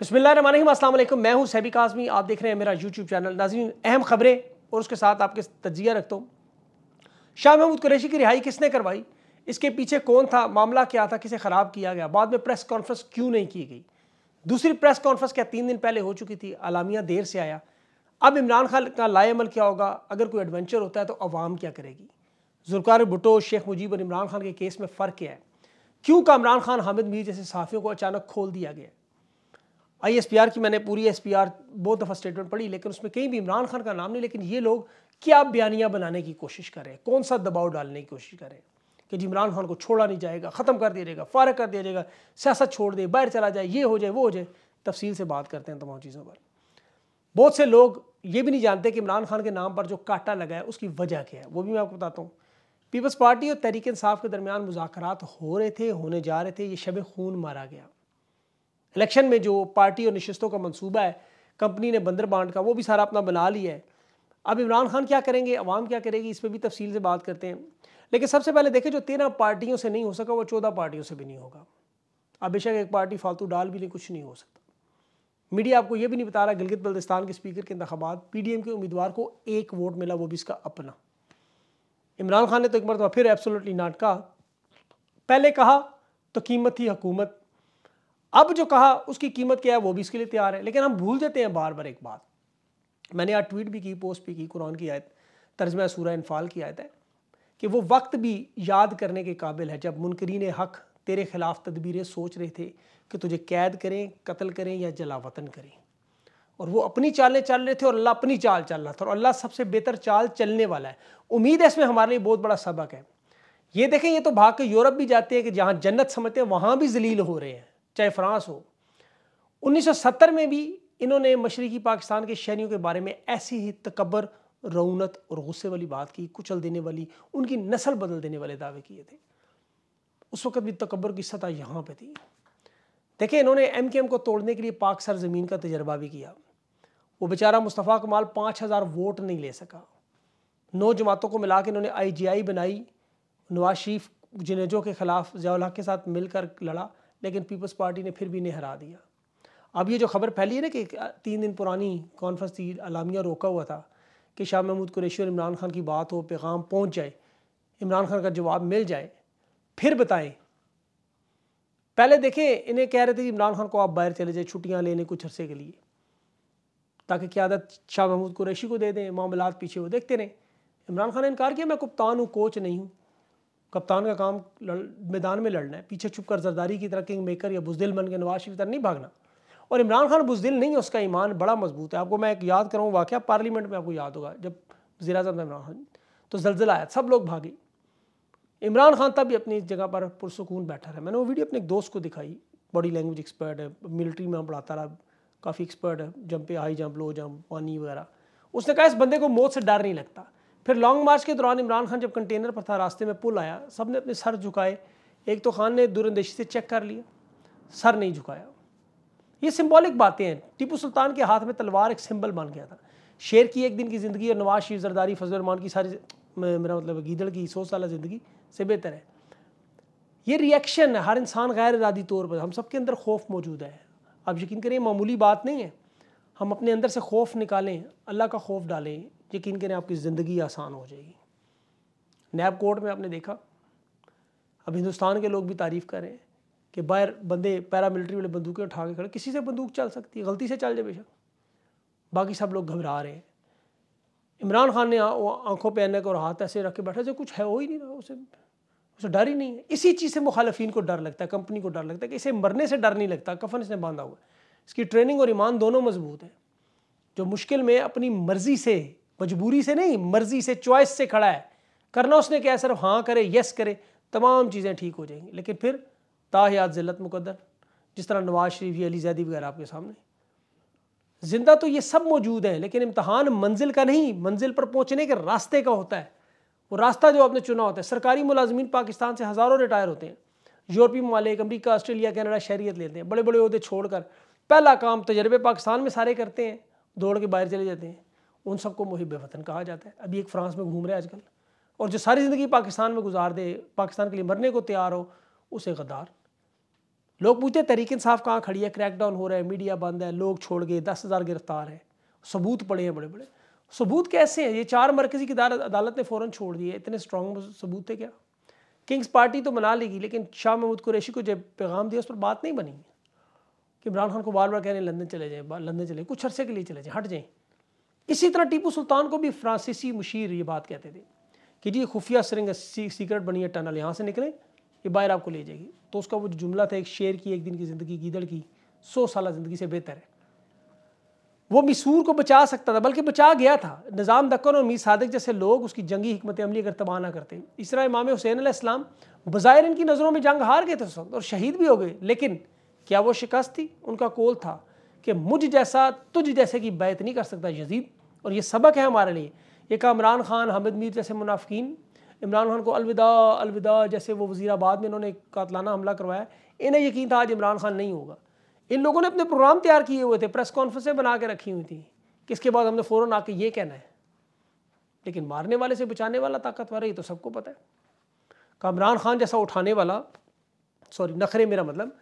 बसमिल मैं हूँ सैबिक आज़मी आप देख रहे हैं मेरा यूट्यूब चैनल नाजीन अहम खबरें और उसके साथ आपके तजिया रखता हूँ शाह महमूद कुरैशी की रिहाई किसने करवाई इसके पीछे कौन था मामला क्या था किसे ख़राब किया गया बाद में प्रेस कॉन्फ्रेंस क्यों नहीं की गई दूसरी प्रेस कॉन्फ्रेंस क्या तीन दिन पहले हो चुकी थी अलामिया देर से आया अब इमरान खान का लाएमल क्या होगा अगर कोई एडवेंचर होता है तो अवाम क्या करेगी जुल्कार भुटो शेख मुजीब और इमरान खान के केस में फ़र्क क्या है क्यों कामरान खान हामिद मीर जैसे सहाफ़ियों को अचानक खोल दिया गया आई की मैंने पूरी एस पी आर बहुत दफ़ा स्टेटमेंट पढ़ी लेकिन उसमें कहीं भी इमरान खान का नाम नहीं लेकिन ये लोग क्या बयानियाँ बनाने की कोशिश करें कौन सा दबाव डालने की कोशिश करें कि जी इमरान खान को छोड़ा नहीं जाएगा ख़त्म कर दिया जाएगा फारग कर दिया जाएगा सियासत छोड़ दे बाहर चला जाए ये हो जाए वो हो जाए तफसील से बात करते हैं तमाम चीज़ों पर बहुत से लोग ये भी नहीं जानते कि इमरान खान के नाम पर जो काटा लगा है उसकी वजह क्या है वो भी मैं आपको बताता हूँ पीपल्स पार्टी और तहरीक इंसाफ के दरमियान मुजाकर हो रहे थे होने जा रहे थे ये शब खून मारा गया इलेक्शन में जो पार्टी और नशस्तों का मंसूबा है कंपनी ने बंदर बांट का वो भी सारा अपना बना लिया है अब इमरान खान क्या करेंगे अवाम क्या करेगी इस पर भी तफसील से बात करते हैं लेकिन सबसे पहले देखें जो तेरह पार्टियों से नहीं हो सका वो चौदह पार्टियों से भी नहीं होगा अब बेशक एक पार्टी फालतू डाल भी नहीं कुछ नहीं हो सकता मीडिया आपको ये भी नहीं बता रहा गिलगित बल्दिस्तान के स्पीकर के इंतबात पी डी एम के उम्मीदवार को एक वोट मिला वो भी इसका अपना इमरान खान ने तो एक मरतबा तो फिर एब्सोल्युटली नाटका पहले कहा तो कीमत थी हकूमत अब जो कहा उसकी कीमत क्या है वो भी इसके लिए तैयार है लेकिन हम भूल जाते हैं बार बार एक बात मैंने आज ट्वीट भी की पोस्ट भी की कुरान की आयत तर्जमा सूरह इनफाल की आयत है कि वो वक्त भी याद करने के काबिल है जब मुनकरीन हक तेरे खिलाफ तदबीरें सोच रहे थे कि तुझे कैद करें कत्ल करें या जला वतन करें और वो अपनी चालें चल रहे थे और अल्लाह अपनी चाल चल रहा था और अल्लाह सबसे बेहतर चाल चलने वाला है उम्मीद है इसमें हमारे लिए बहुत बड़ा सबक है ये देखें ये तो भाग के यूरोप भी जाते हैं कि जहाँ जन्नत समझते हैं वहाँ भी जलील हो रहे हैं चाहे फ्रांस हो 1970 में भी इन्होंने मशरकी पाकिस्तान के शहरीों के बारे में ऐसी ही तकबर रौनत और गुस्से वाली बात की कुचल देने वाली उनकी नस्ल बदल देने वाले दावे किए थे उस वक्त भी तकबर की सतह यहाँ पर थी देखें इन्होंने एम के एम को तोड़ने के लिए पाक सर ज़मीन का तजर्बा भी किया वो बेचारा मुस्तफ़ा कमाल पाँच हज़ार वोट नहीं ले सका नौ जमातों को मिला के इन्होंने आई जी आई बनाई नवाज शरीफ जिनेजों के ख़िलाफ़ जयाल्ला के साथ मिलकर लड़ा लेकिन पीपल्स पार्टी ने फिर भी इन्हें हरा दिया अब ये जो खबर फैली है ना कि तीन दिन पुरानी कॉन्फ्रेंस थी अलामिया रोका हुआ था कि शाह महमूद कुरेशी और इमरान खान की बात हो पैगाम पहुंच जाए इमरान खान का जवाब मिल जाए फिर बताएं पहले देखें इन्हें कह रहे थे इमरान खान को आप बाहर चले जाए छुट्टियाँ लेने कुछ अरसे के लिए ताकि क्यादत शाह महमूद कुरैशी को दे दें मामला पीछे वो देखते रहें इमरान खान ने इनकार किया मैं कप्तान हूँ कोच नहीं हूँ कप्तान का काम मैदान में लड़ना है पीछे छुप कर जरदारी की तरह किंग मेकर या बुजदिल बन के नवाज शरीफ तरह नहीं भागना और इमरान खान बुजदिल नहीं है उसका ईमान बड़ा मजबूत है आपको मैं एक याद कराऊँ वाक़ पार्लियामेंट में आपको याद होगा जब वजी अजम इमरान खान तो जलजिला आया सब लोग भागे इमरान खान तब भी अपनी जगह पर पुरसकून बैठा रहा मैंने वो वीडियो अपने एक दोस्त को दिखाई बॉडी लैंग्वेज एक्सपर्ट है मिलिट्री में पढ़ाता रहा काफ़ी एक्सपर्ट है जंप पे हाई जंप लो जंप पानी वगैरह उसने कहा इस बंदे को मौत से डर नहीं लगता फिर लॉन्ग मार्च के दौरान इमरान खान जब कंटेनर पर था रास्ते में पुल आया सब ने अपने सर झुकाए एक तो खान ने दूरंदेशी से चेक कर लिया सर नहीं झुकाया ये सिंबॉलिक बातें हैं टीपू सुल्तान के हाथ में तलवार एक सिंबल बन गया था शेर की एक दिन की ज़िंदगी और नवाज शरीफ जरदारी फजलरमान की सारी मेरा मतलब गीदड़ की सौ साल ज़िंदगी से बेहतर है ये रिएक्शन है हर इंसान गैर इरादी तौर पर हम सब के अंदर खौफ मौजूद है आप यकीन करें मामूली बात नहीं है हम अपने अंदर से खौफ निकालें अल्लाह का खौफ डालें यकीन करें आपकी ज़िंदगी आसान हो जाएगी नैब कोर्ट में आपने देखा अब हिंदुस्तान के लोग भी तारीफ़ करें कि बाहर बंदे पैरामिलिट्री वाले बंदूकें उठा के खड़े किसी से बंदूक चल सकती है गलती से चल जाए बेशक बाकी सब लोग घबरा रहे हैं इमरान खान ने आंखों पे को और हाथ ऐसे रख के बैठा जो कुछ है हो ही नहीं रहा उसे उसे डर ही नहीं है इसी चीज़ से मुखालफी को डर लगता है कंपनी को डर लगता है कि इसे मरने से डर नहीं लगता कफन इसने बांधा हुआ है इसकी ट्रेनिंग और ईमान दोनों मजबूत है जो मुश्किल में अपनी मर्जी से मजबूरी से नहीं मर्जी से चॉइस से खड़ा है करना उसने क्या है सिर्फ हाँ करे यस करे तमाम चीज़ें ठीक हो जाएंगी लेकिन फिर ताहयात ज़िलत मुकदर जिस तरह नवाज शरीफ या अली जैदी वगैरह आपके सामने ज़िंदा तो ये सब मौजूद हैं लेकिन इम्तहान मंजिल का नहीं मंजिल पर पहुँचने के रास्ते का होता है वो रास्ता जो आपने चुना होता है सरकारी मुलाजमीन पाकिस्तान से हज़ारों रिटायर होते हैं यूरोपीय ममालिक अमरीका ऑस्ट्रेलिया कनाडा शहरीत लेते हैं बड़े बड़े अहदे छोड़कर पहला काम तजर्बे पाकिस्तान में सारे करते हैं दौड़ के बाहर चले जाते हैं उन सबको मुहिब वतन कहा जाता है अभी एक फ्रांस में घूम रहे हैं आजकल और जो सारी ज़िंदगी पाकिस्तान में गुजार दे पाकिस्तान के लिए मरने को तैयार हो उसे गद्दार लोग पूछते हैं तरीके इंसाफ कहाँ खड़ी है क्रैकडाउन हो रहा है मीडिया बंद है लोग छोड़ गए दस हज़ार गिरफ्तार है सबूत पड़े हैं बड़े बड़े सबूत कैसे हैं ये चार मरकज़ी की अदालत ने फ़ौरन छोड़ दिए इतने स्ट्रॉन्ग सबूत थे क्या किंग्स पार्टी तो मना लेगी लेकिन शाह महमूद कुरैशी को जब पैगाम दिया उस पर बात नहीं बनी कि इमरान खान को बार बार कह रहे हैं लंदन चले जाएँ लंदन चले कुछ अरसे के लिए चले जाएँ हट जाएँ इसी तरह टीपू सुल्तान को भी फ्रांसीसी मुशीर ये बात कहते थे कि जी खुफिया सुरंग सीक्रेट बनी है टनल यहाँ से निकलें ये बाहर आपको ले जाएगी तो उसका वो जुमला था एक शेर की एक दिन की ज़िंदगी गीदड़ की सौ साल ज़िंदगी से बेहतर है वो मिसूर को बचा सकता था बल्कि बचा गया था निज़ाम दक्कन और मीर सादक जैसे लोग उसकी जंगी हमत अमली अगर तबाह ना करते इस तरह इमाम हुसैन इस्लाम बज़ाहिर इनकी नज़रों में जंग हार गए थे उस वक्त और शहीद भी हो गए लेकिन क्या वो शिकस्त थी उनका कोल था कि मुझ जैसा तुझ जैसे की बैत नहीं कर सकता यजीद और ये सबक है हमारे लिए ये कामरान खान हामिद मीर जैसे मुनाफिकीन इमरान खान को अलविदा अलविदा जैसे वो वजीराबाद में इन्होंने कातलाना हमला करवाया इन्हें यकीन था आज इमरान खान नहीं होगा इन लोगों ने अपने प्रोग्राम तैयार किए हुए थे प्रेस कॉन्फ्रेंसें बना के रखी हुई थी कि इसके बाद हमने फ़ौर आके ये कहना है लेकिन मारने वाले से बचाने वाला ताकतवर है ये तो सबको पता है कामरान खान जैसा उठाने वाला सॉरी नखरे मेरा मतलब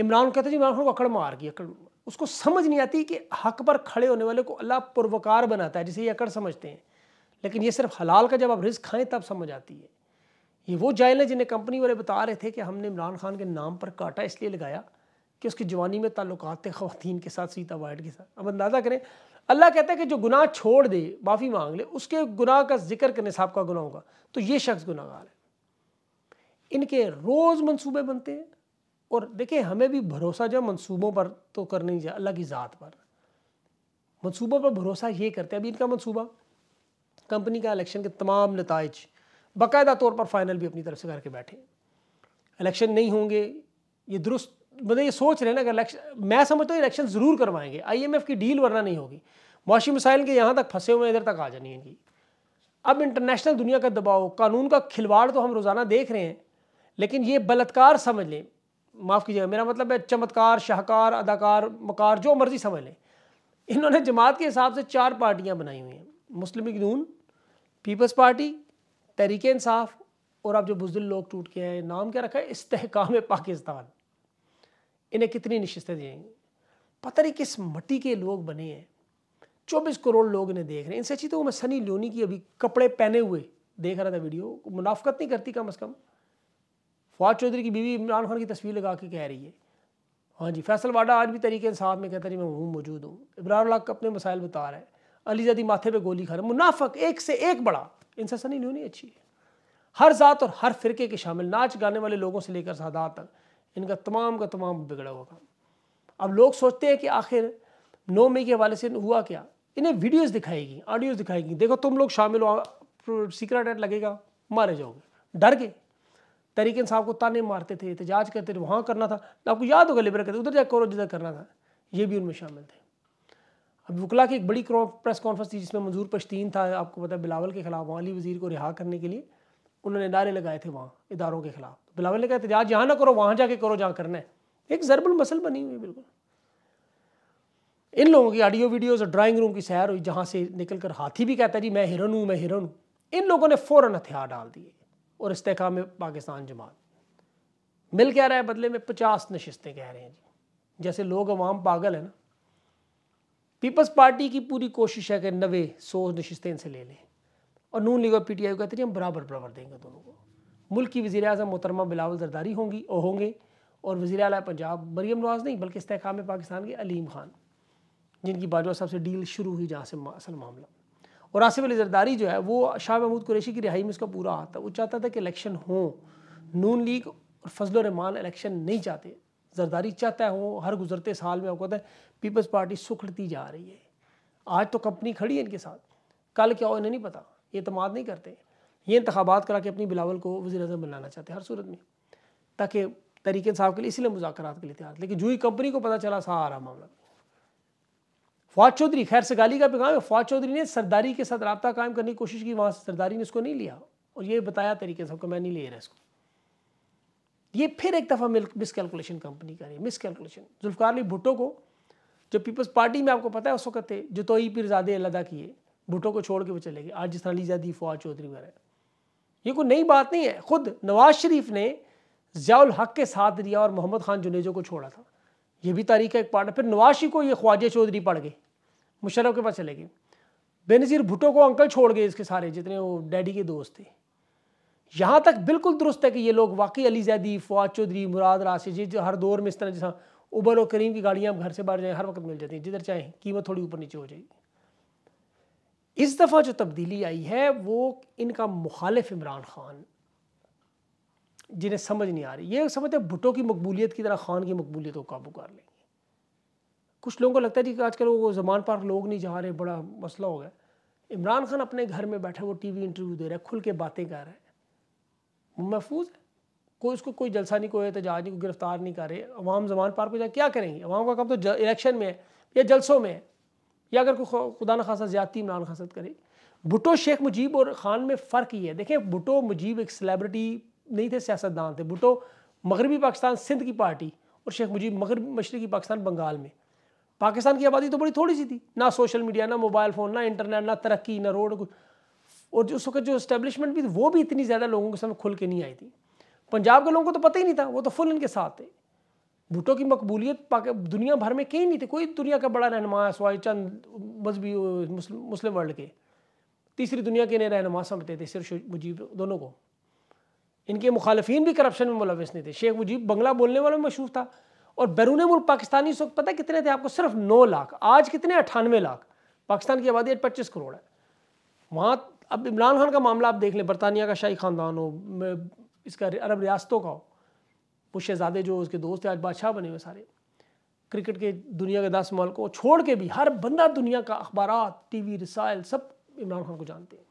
इमरान कहते हैं इमरान खान को अकड़ मार गई अकड़ उसको समझ नहीं आती कि हक पर खड़े होने वाले को अल्लाह पुरवकार बनाता है जिसे ये अकड़ समझते हैं लेकिन ये सिर्फ हलाल का जब आप रिस्क खाएं तब समझ आती है ये वो जायल है जिन्हें कंपनी वाले बता रहे थे कि हमने इमरान खान के नाम पर काटा इसलिए लगाया कि उसकी जवानी में ताल्लुकात थे ख़वान के साथ सीता वाइड के साथ अब अंदाज़ा करें अल्लाह कहता है कि जो गुनाह छोड़ दे माफ़ी मांग ले उसके गुनाह का जिक्र करने साहब का गुनाह होगा तो ये शख्स गुनागार है इनके रोज़ मनसूबे बनते हैं और देखिए हमें भी भरोसा जो मंसूबों पर तो करना ही चाहिए अल्लाह की ज़ात पर मंसूबों पर भरोसा ये करते हैं अभी इनका मंसूबा कंपनी का इलेक्शन के तमाम नतज बाकायदा तौर पर फाइनल भी अपनी तरफ से करके बैठे इलेक्शन नहीं होंगे ये दुरुस्त मतलब ये सोच रहे हैं ना कि इलेक्शन मैं समझता हूँ इलेक्शन ज़रूर करवाएंगे आईएमएफ की डील वरना नहीं होगी मुआशी मसाइल के यहाँ तक फंसे हुए इधर तक आ जानी इनकी अब इंटरनेशनल दुनिया का दबाव कानून का खिलवाड़ तो हम रोज़ाना देख रहे हैं लेकिन ये बलात्कार समझ लें माफ़ कीजिएगा मेरा मतलब है चमत्कार शाहकार अदाकार मकार जो मर्ज़ी समझ लें इन्होंने जमात के हिसाब से चार पार्टियाँ बनाई हुई हैं Muslim League Noon Peoples Party Tehreek Insaf और अब जो बुजुर्ग लोग टूट के हैं नाम क्या रखा है इस्तेकाम पाकिस्तान इन्हें कितनी नशस्तें देंगे पता नहीं किस मट्टी के लोग बने हैं चौबीस करोड़ लोग इन्हें देख रहे हैं इनसे अच्छी तो मैं सनी लोनी की अभी कपड़े पहने हुए देख रहा था वीडियो मुनाफ्त नहीं करती कम अज़ कम फवाद चौधरी की बीवी इमरान खान की तस्वीर लगा के कह रही है हाँ जी फैसल वाडा आज भी तरीके इंसाफ में कहता नहीं मैं वहूम मौजूद हूँ इमरान हक अपने मसाइल बता रहा है अलीजदी माथे पर गोली खा रहा मुनाफक एक से एक बड़ा इनसे सनी नहीं अच्छी है हर ज़ात और हर फिरके के शामिल नाच गाने वाले लोगों से लेकर सादात तक इनका तमाम का तमाम बिगड़ा हुआ काम अब लोग सोचते हैं कि आखिर नौ मई के हवाले से हुआ क्या इन्हें वीडियोज़ दिखाएगी ऑडियोज़ दिखाएगी देखो तुम लोग शामिल हो सीक्रेट लगेगा मारे जाओगे डर के तरीके साहब को ताने मारते थे एहतजाज करते थे वहाँ करना था आपको याद होगा लेबर करते उधर जाकर करो जिधर करना था ये भी उनमें शामिल थे अब वकला की एक बड़ी प्रेस कॉन्फ्रेंस थी जिसमें मंजूर पश्तीन था आपको पता है बिलावल के खिलाफ वहाँ अली वजीर को रिहा करने के लिए उन्होंने नारे लगाए थे वहाँ इदारों के खिलाफ तो बिलावल ने कहा एहतजाज यहाँ ना करो वहाँ जाके करो जहाँ करना है एक जरबल मसल बनी हुई बिल्कुल इन लोगों की ऑडियो वीडियोज़ और ड्राइंग रूम की सैर हुई जहाँ से निकलकर हाथी भी कहता है जी मैं हिरन हूँ मैं हिरन हूँ इन लोगों ने फ़ौरन हथियार डाल दिए और इस्तेकाम पाकिस्तान जमात मिल क्या रहा है बदले में पचास नशस्तें कह रहे हैं जी जैसे लोग अवाम पागल हैं ना पीपल्स पार्टी की पूरी कोशिश है कि नवे सौ नशस्तें इनसे ले लें और नून लीग और पी टी आई कहते हैं हम बराबर बराबर देंगे दोनों को मुल्क की वजी अजम मोहतरमा बिलावल जरदारी होंगी और होंगे और वजी अल पंजाब मरीम नवाज नहीं बल्कि इस्तेकाम पाकिस्तान के अलीम खान जिनकी बाजवा साहब से डील शुरू हुई जहाँ से असल मामला और आसिफ अली जरदारी जो है वो शाह महमूद कुरेशी की रिहाई में उसका पूरा आता वो चाहता था कि इलेक्शन हो नून लीग और फजल रहमान इलेक्शन नहीं चाहते जरदारी चाहता हो हर गुजरते साल में कहता है पीपल्स पार्टी सुखड़ती जा रही है आज तो कंपनी खड़ी है इनके साथ कल क्या हो इन्हें नहीं पता अतमाद नहीं करते ये इंतबात करा के अपनी बिलावल को वजी अजम बनाना चाहते हैं हर सूरत में ताकि तरीके साहब के लिए इसलिए मुजाकर के लिए तैयार लेकिन जो ही कंपनी को पता चला सारा मामला फौज चौधरी खैर से गाली का पैगाम है फौज चौधरी ने सरदारी के साथ रबता कायम करने की कोशिश की वहाँ से सरदारी ने इसको नहीं लिया और ये बताया तरीके से मैं नहीं ले रहा इसको ये फिर एक दफ़ा मिस कैलकुलेशन कंपनी का रही मिस कैलकुलेशन जुल्फ़ार अली भुट्टो को जो पीपल्स पार्टी में आपको पता है उस वक्त थे जो तो ही पीरजादे अलदा किए भुट्टो को छोड़ के वो चले गए आज जिस तरह अलीजादी फौज चौधरी वगैरह ये कोई नई बात नहीं है खुद नवाज शरीफ ने जयाल हक के साथ दिया और मोहम्मद खान जुनेजो को छोड़ा था ये भी तारीख का एक पार्ट है फिर नवाज को ये ख्वाजे चौधरी पढ़ गए मुशर्रफ के पास चले गए बेनज़ीर भुटो को अंकल छोड़ गए इसके सारे जितने वो डैडी के दोस्त थे यहाँ तक बिल्कुल दुरुस्त है कि ये लोग वाकई अली जैदी फवाद चौधरी मुराद राशि जी जो हर दौर में इस तरह जैसा उबर और करीम की गाड़ियाँ घर से बाहर जाएँ हर वक्त मिल जाती हैं जिधर चाहें कीमत थोड़ी ऊपर नीचे हो जाएगी इस दफ़ा जो तब्दीली आई है वो इनका मुखालिफ इमरान खान जिन्हें समझ नहीं आ रही ये समझते भुटो की मकबूलियत की तरह खान की मकबूलियत को काबू कर लेंगे कुछ लोगों को लगता है कि आजकल वो जमान पार लोग नहीं जा रहे बड़ा मसला हो गया इमरान खान अपने घर में बैठा वो टीवी इंटरव्यू दे रहा है खुल के बातें कर रहा है महफूज है कोई उसको कोई जलसा नहीं कोई एहतजाज नहीं कोई गिरफ्तार नहीं कर रहे अवाम जमान पार पर जाए क्या करेंगे अवाम का काम तो इलेक्शन में है या जलसों में है या अगर कोई खुदा न खासा ज्यादती इमरान खास करे भुटो शेख मुजीब और ख़ान में फ़र्क ही है देखें भुटो मुजीब एक सेलेब्रिटी नहीं थे सियासतदान थे भुटो मगरबी पाकिस्तान सिंध की पार्टी और शेख मुजीब मगर मशरक़ी पाकिस्तान बंगाल में पाकिस्तान की आबादी तो बड़ी थोड़ी सी थी ना सोशल मीडिया ना मोबाइल फ़ोन ना इंटरनेट ना तरक्की ना रोड और जो उस वक्त जो इस्टेब्लिशमेंट भी थी वो भी इतनी ज़्यादा लोगों के सामने खुल के नहीं आई थी पंजाब के लोगों को तो पता ही नहीं था वो तो फुल इनके साथ थे भुटो की मकबूलियत दुनिया भर में कहीं नहीं थी कोई दुनिया का बड़ा रहनमा सवाई चंद मजहबी मुस्लिम मुस्लिम वर्ल्ड के तीसरी दुनिया के इन्हें रहनमा समझते थे सिर्फ मुजीब दोनों को इनके मुखालफी भी करप्शन में मुलविस नहीं थे शेख मुजीब बंगला बोलने वालों में मशहूर था और बैरून मुल्क पाकिस्तानी इस वक्त पता है कितने थे आपको सिर्फ नौ लाख आज कितने अठानवे लाख पाकिस्तान की आबादी पच्चीस करोड़ है वहाँ अब इमरान खान का मामला आप देख लें बरतानिया का शाही ख़ानदान हो इसका अरब रियासतों का हो वो शहजादे जो उसके दोस्त हैं आज बादशाह बने हुए सारे क्रिकेट के दुनिया के दस माल को छोड़ के भी हर बंदा दुनिया का अखबार टी वी रसायल सब इमरान खान को जानते हैं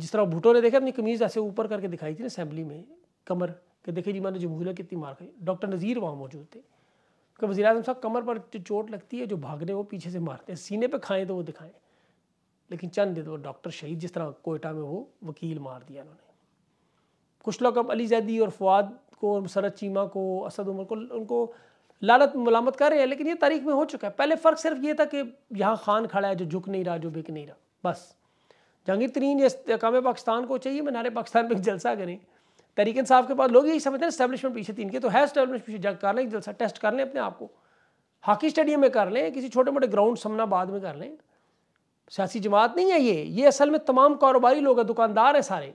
जिस तरह भुटो ने देखा अपनी कमीज़ ऐसे ऊपर करके दिखाई थी ना असम्बली में कमर कि देखिए जी मैंने तो जमहूरिया कितनी मार खाई डॉक्टर नज़ीर वहाँ मौजूद थे कि वजी अजम साहब कमर पर जो चोट लगती है जो भागने वो पीछे से मारते हैं सीने पर खाएँ तो वो दिखाएँ लेकिन चंद दे दो तो डॉक्टर शहीद जिस तरह कोयटा में वो वकील मार दिया उन्होंने कुछ लोग अब अली जैदी और फवाद को और सरद चीमा को असद उमर को उनको लालत मलामत कर रहे हैं लेकिन ये तारीख में हो चुका है पहले फ़र्क सिर्फ ये था कि यहाँ खान खड़ा है जो झुक नहीं रहा जो बिक नहीं रहा बस जहांगीर तरीन या काम पाकिस्तान को चाहिए मैं नारे पाकिस्तान में जलसा करें तरीके साहब के पास लोग यही समझते हैं स्टैब्लिशमेंट पीछे तीन के तो है स्टैब्लिशमेंट पीछे जग कर लें जलसा टेस्ट कर लें अपने आप को हॉकी स्टेडियम में कर लें किसी छोटे मोटे ग्राउंड समनाबाद में कर लें सियासी जमात नहीं है ये ये असल में तमाम कारोबारी लोग हैं दुकानदार हैं सारे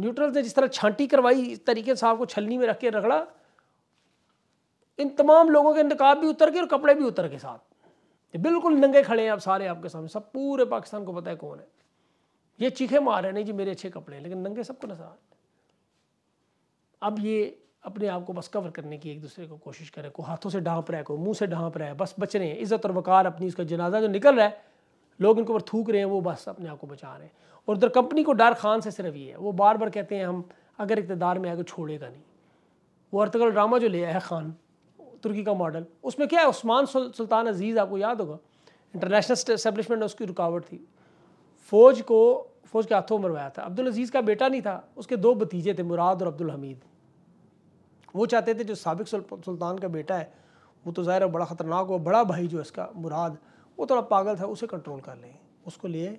न्यूट्रल्स ने जिस तरह छांटी करवाई इस तरीके साहब को छलनी में रख के रगड़ा इन तमाम लोगों के इंतकाब भी उतर के और कपड़े भी उतर के साथ बिल्कुल नंगे खड़े हैं आप सारे आपके सामने सब पूरे पाकिस्तान को पता है कौन है ये चीखे मार रहे हैं नहीं जी मेरे अच्छे कपड़े हैं लेकिन नंगे सबको नजर आ रहे अब ये अपने आप को बस कवर करने की एक दूसरे को कोशिश करे को हाथों से ढांप रहा है को मुंह से ढांप रहा है बस बच रहे हैं इज़्ज़त और वकार अपनी उसका जनाजा जो निकल रहा है लोग इनके ऊपर थूक रहे हैं वो बस अपने आप को बचा रहे हैं और उधर कंपनी को डार खान से सिर्फ ये है वो बार बार कहते हैं हम अगर इकतदार में आए तो छोड़ेगा नहीं वो अर्तगल ड्रामा जो ले आया खान तुर्की का मॉडल उसमें क्या है उस्मान सुल्तान अजीज़ आपको याद होगा इंटरनेशनल इस्टेब्लिशमेंट उसकी रुकावट थी फ़ौज को फ़ौज के हाथों मरवाया था अब्दुल अजीज़ का बेटा नहीं था उसके दो भतीजे थे मुराद और अब्दुल हमीद वो चाहते थे जो सबक सुल्तान का बेटा है वो तो ज़ाहिर बड़ा ख़तरनाक हुआ बड़ा भाई जो इसका मुराद वो थोड़ा पागल था उसे कंट्रोल कर लें उसको लिए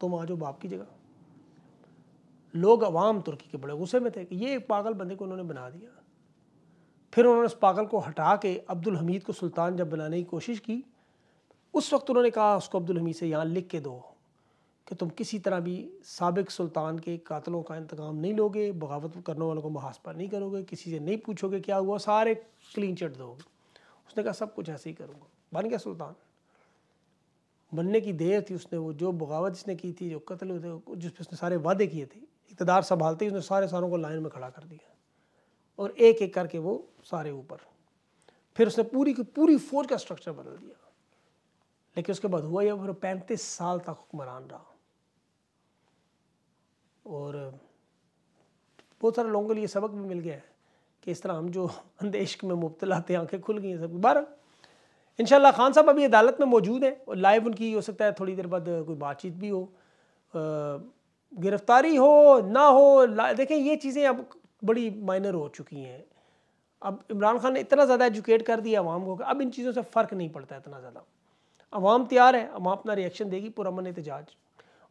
तुम आ जाओ बाप की जगह लोग अवाम तुर्की के बड़े गुस्से में थे कि ये एक पागल बंदे को उन्होंने बना दिया फिर उन्होंने उस पागल को हटा के अब्दुल हमीद को सुल्तान जब बनाने की कोशिश की उस वक्त उन्होंने कहा उसको अब्दुल हमीद से यहाँ लिख के दो कि तुम किसी तरह भी सबक सुल्तान के कातलों का इंतकाम नहीं लोगे बगावत करने वालों को मुहासपा नहीं करोगे किसी से नहीं पूछोगे क्या हुआ सारे क्लीन चट दोगे उसने कहा सब कुछ ऐसे ही करूँगा बन गया सुल्तान बनने की देर थी उसने वो जो बगावत जिसने की थी जो कत्ल हुए थे जिस पर उसने सारे वादे किए थे इकतदार संभालते ही उसने सारे सारों को लाइन में खड़ा कर दिया और एक एक करके वो सारे ऊपर फिर उसने पूरी की पूरी फौज का स्ट्रक्चर बदल दिया लेकिन उसके बाद हुआ यह फिर पैंतीस साल तक हुक्मरान रहा और बहुत सारे लोगों के लिए सबक भी मिल गया है कि इस तरह हम जो अंधे इश्क में मुबतला थे आंखें खुल गई हैं सब बार इन खान साहब अभी अदालत में मौजूद हैं और लाइव उनकी हो सकता है थोड़ी देर बाद कोई बातचीत भी हो गिरफ्तारी हो ना हो देखें ये चीज़ें अब बड़ी माइनर हो चुकी हैं अब इमरान खान ने इतना ज़्यादा एजुकेट कर दिया अवाम को अब इन चीज़ों से फ़र्क नहीं पड़ता इतना ज़्यादा अवाम तैयार है अवाम अपना रिएक्शन देगी पुरान एहतजाज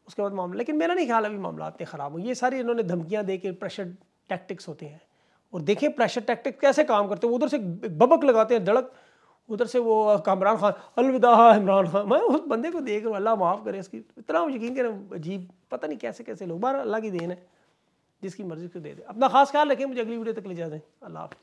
उसके बाद मामला लेकिन मेरा नहीं ख्याल अभी मामला इतने ख़राब हो ये सारी इन्होंने धमकियाँ दे के प्रेशर टैक्टिक्स होते हैं और देखें प्रेशर टैक्टिक्स कैसे काम करते हैं उधर से बबक लगाते हैं धड़क उधर से वो कामरान खान अलविदा इमरान खान मैं उस बंदे को देख रहा अल्लाह माफ़ करे इसकी इतना यकीन करें अजीब पता नहीं कैसे कैसे लोग बार अल्लाह की देन है जिसकी मर्ज़ी को दे दे अपना खास ख्याल रखें मुझे अगली वीडियो तक ले जा दें अल्लाह